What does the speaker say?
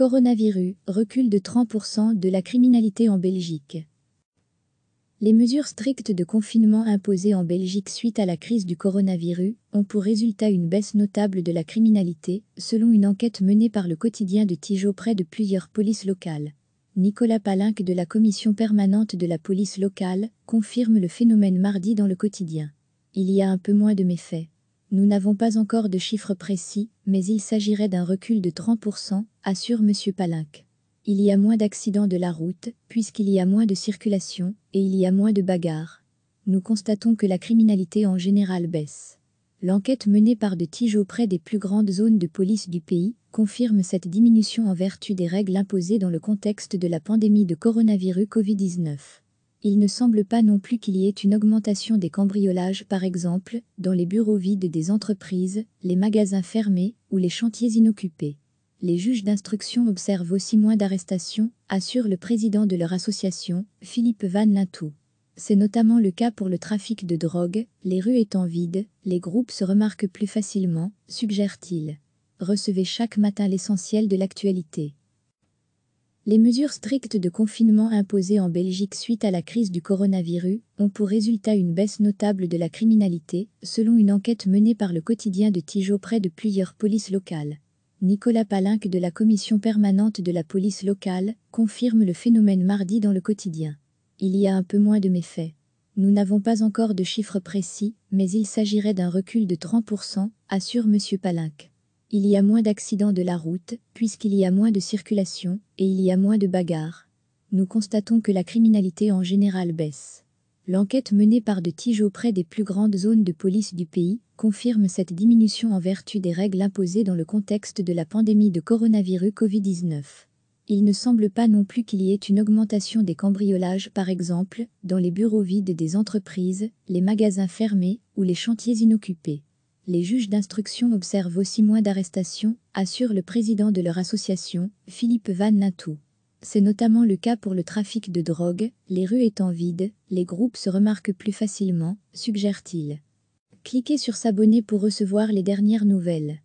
Coronavirus, recul de 30% de la criminalité en Belgique. Les mesures strictes de confinement imposées en Belgique suite à la crise du coronavirus ont pour résultat une baisse notable de la criminalité, selon une enquête menée par le quotidien de Tigeau près de plusieurs polices locales. Nicolas Palinck de la commission permanente de la police locale confirme le phénomène mardi dans le quotidien. Il y a un peu moins de méfaits. Nous n'avons pas encore de chiffres précis, mais il s'agirait d'un recul de 30%, assure M. Palinck. Il y a moins d'accidents de la route, puisqu'il y a moins de circulation, et il y a moins de bagarres. Nous constatons que la criminalité en général baisse. L'enquête menée par de Tige auprès des plus grandes zones de police du pays confirme cette diminution en vertu des règles imposées dans le contexte de la pandémie de coronavirus Covid-19. Il ne semble pas non plus qu'il y ait une augmentation des cambriolages par exemple, dans les bureaux vides des entreprises, les magasins fermés ou les chantiers inoccupés. Les juges d'instruction observent aussi moins d'arrestations, assure le président de leur association, Philippe Van Lintou. C'est notamment le cas pour le trafic de drogue, les rues étant vides, les groupes se remarquent plus facilement, suggère-t-il. Recevez chaque matin l'essentiel de l'actualité. Les mesures strictes de confinement imposées en Belgique suite à la crise du coronavirus ont pour résultat une baisse notable de la criminalité, selon une enquête menée par le quotidien de Tige près de plusieurs polices locales. Nicolas Palinck de la commission permanente de la police locale confirme le phénomène mardi dans le quotidien. Il y a un peu moins de méfaits. Nous n'avons pas encore de chiffres précis, mais il s'agirait d'un recul de 30%, assure M. Palinck. Il y a moins d'accidents de la route, puisqu'il y a moins de circulation, et il y a moins de bagarres. Nous constatons que la criminalité en général baisse. L'enquête menée par de Tige auprès des plus grandes zones de police du pays confirme cette diminution en vertu des règles imposées dans le contexte de la pandémie de coronavirus Covid-19. Il ne semble pas non plus qu'il y ait une augmentation des cambriolages, par exemple, dans les bureaux vides des entreprises, les magasins fermés ou les chantiers inoccupés. Les juges d'instruction observent aussi moins d'arrestations, assure le président de leur association, Philippe Van Natou. C'est notamment le cas pour le trafic de drogue, les rues étant vides, les groupes se remarquent plus facilement, suggère-t-il. Cliquez sur s'abonner pour recevoir les dernières nouvelles.